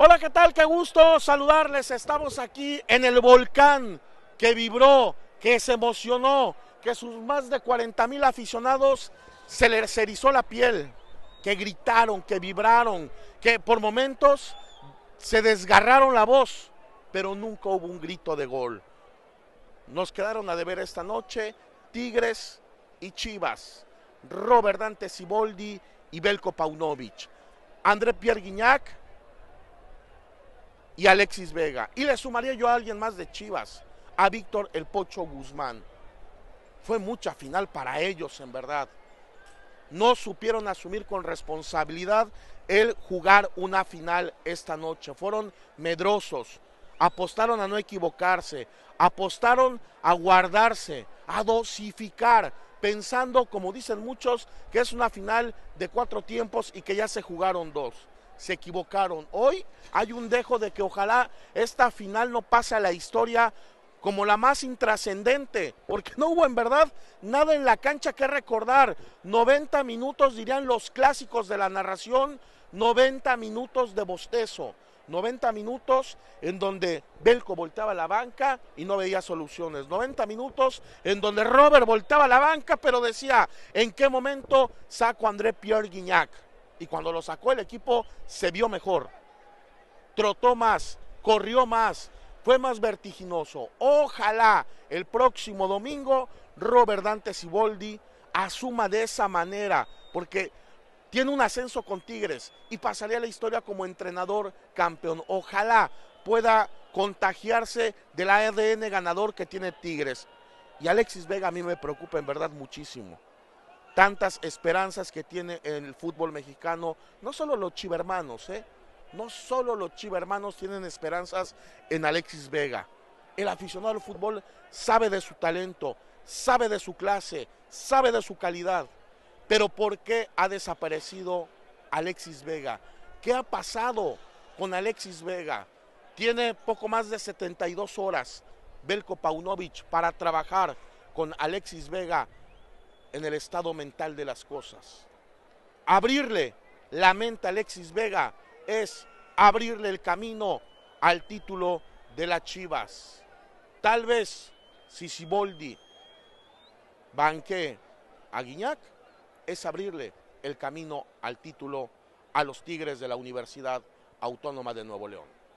Hola, ¿qué tal? Qué gusto saludarles. Estamos aquí en el volcán que vibró, que se emocionó, que sus más de 40 mil aficionados se les erizó la piel, que gritaron, que vibraron, que por momentos se desgarraron la voz, pero nunca hubo un grito de gol. Nos quedaron a deber esta noche Tigres y Chivas, Robert Dante Siboldi y Belko Paunovic. André Pierre Guignac y Alexis Vega. Y le sumaría yo a alguien más de Chivas, a Víctor El Pocho Guzmán. Fue mucha final para ellos, en verdad. No supieron asumir con responsabilidad el jugar una final esta noche. Fueron medrosos, apostaron a no equivocarse, apostaron a guardarse, a dosificar, pensando, como dicen muchos, que es una final de cuatro tiempos y que ya se jugaron dos se equivocaron. Hoy hay un dejo de que ojalá esta final no pase a la historia como la más intrascendente, porque no hubo en verdad nada en la cancha que recordar. 90 minutos dirían los clásicos de la narración, 90 minutos de bostezo, 90 minutos en donde Belco volteaba la banca y no veía soluciones, 90 minutos en donde Robert volteaba la banca pero decía, ¿en qué momento saco a André Pierre Guignac? Y cuando lo sacó el equipo se vio mejor. Trotó más, corrió más, fue más vertiginoso. Ojalá el próximo domingo Robert Dante Siboldi asuma de esa manera, porque tiene un ascenso con Tigres y pasaría a la historia como entrenador campeón. Ojalá pueda contagiarse del ADN ganador que tiene Tigres. Y Alexis Vega a mí me preocupa en verdad muchísimo tantas esperanzas que tiene el fútbol mexicano, no solo los chivermanos, ¿eh? no solo los chivermanos tienen esperanzas en Alexis Vega. El aficionado al fútbol sabe de su talento, sabe de su clase, sabe de su calidad. Pero ¿por qué ha desaparecido Alexis Vega? ¿Qué ha pasado con Alexis Vega? Tiene poco más de 72 horas Belko Paunovic para trabajar con Alexis Vega en el estado mental de las cosas. Abrirle la mente a Alexis Vega es abrirle el camino al título de las Chivas. Tal vez si Siboldi banque a Guiñac, es abrirle el camino al título a los Tigres de la Universidad Autónoma de Nuevo León.